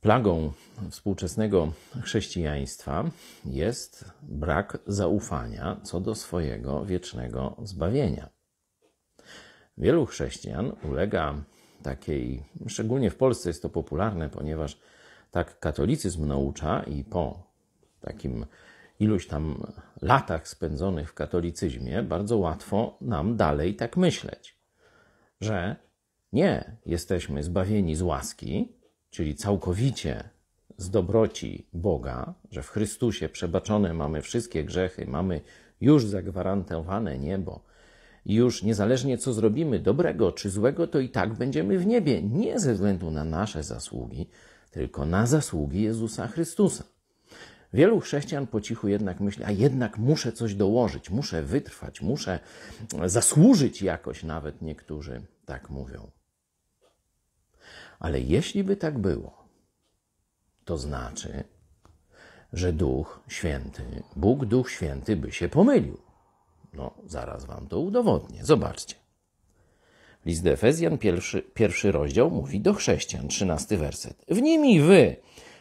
Plagą współczesnego chrześcijaństwa jest brak zaufania co do swojego wiecznego zbawienia. Wielu chrześcijan ulega takiej, szczególnie w Polsce jest to popularne, ponieważ tak katolicyzm naucza i po takim iluś tam latach spędzonych w katolicyzmie, bardzo łatwo nam dalej tak myśleć, że nie jesteśmy zbawieni z łaski, czyli całkowicie z dobroci Boga, że w Chrystusie przebaczone mamy wszystkie grzechy, mamy już zagwarantowane niebo. I już niezależnie co zrobimy, dobrego czy złego, to i tak będziemy w niebie, nie ze względu na nasze zasługi, tylko na zasługi Jezusa Chrystusa. Wielu chrześcijan po cichu jednak myśli, a jednak muszę coś dołożyć, muszę wytrwać, muszę zasłużyć jakoś, nawet niektórzy tak mówią. Ale jeśli by tak było, to znaczy, że Duch Święty, Bóg Duch Święty by się pomylił. No, zaraz wam to udowodnię. Zobaczcie. List do Efezjan, pierwszy, pierwszy rozdział, mówi do chrześcijan, trzynasty werset. W nimi wy,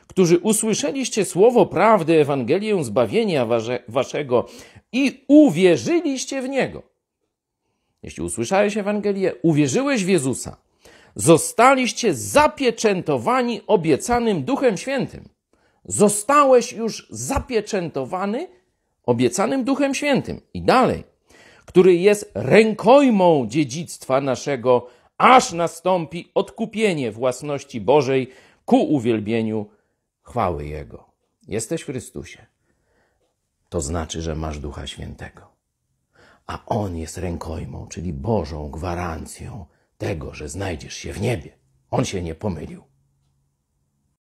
którzy usłyszeliście słowo prawdy, Ewangelię zbawienia wasze, waszego i uwierzyliście w niego. Jeśli usłyszałeś Ewangelię, uwierzyłeś w Jezusa, Zostaliście zapieczętowani obiecanym Duchem Świętym. Zostałeś już zapieczętowany obiecanym Duchem Świętym. I dalej, który jest rękojmą dziedzictwa naszego, aż nastąpi odkupienie własności Bożej ku uwielbieniu chwały Jego. Jesteś w Chrystusie. To znaczy, że masz Ducha Świętego. A On jest rękojmą, czyli Bożą gwarancją tego, że znajdziesz się w niebie. On się nie pomylił.